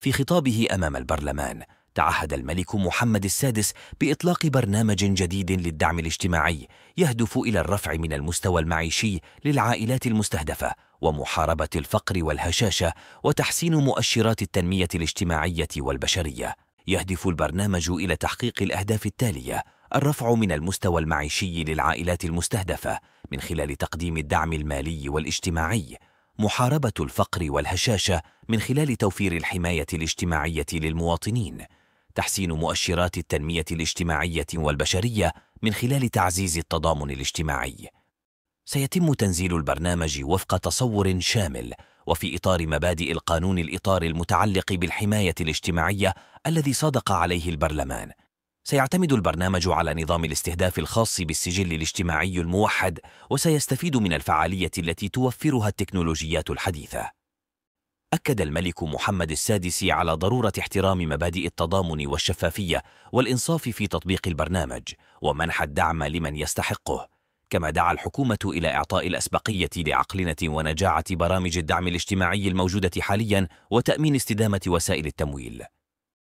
في خطابه أمام البرلمان تعهد الملك محمد السادس بإطلاق برنامج جديد للدعم الاجتماعي يهدف إلى الرفع من المستوى المعيشي للعائلات المستهدفة ومحاربة الفقر والهشاشة وتحسين مؤشرات التنمية الاجتماعية والبشرية يهدف البرنامج إلى تحقيق الأهداف التالية الرفع من المستوى المعيشي للعائلات المستهدفة من خلال تقديم الدعم المالي والاجتماعي محاربة الفقر والهشاشة من خلال توفير الحماية الاجتماعية للمواطنين تحسين مؤشرات التنمية الاجتماعية والبشرية من خلال تعزيز التضامن الاجتماعي سيتم تنزيل البرنامج وفق تصور شامل وفي إطار مبادئ القانون الإطار المتعلق بالحماية الاجتماعية الذي صادق عليه البرلمان سيعتمد البرنامج على نظام الاستهداف الخاص بالسجل الاجتماعي الموحد وسيستفيد من الفعالية التي توفرها التكنولوجيات الحديثة أكد الملك محمد السادس على ضرورة احترام مبادئ التضامن والشفافية والإنصاف في تطبيق البرنامج ومنح الدعم لمن يستحقه كما دعا الحكومة إلى إعطاء الأسبقية لعقلنة ونجاعة برامج الدعم الاجتماعي الموجودة حالياً وتأمين استدامة وسائل التمويل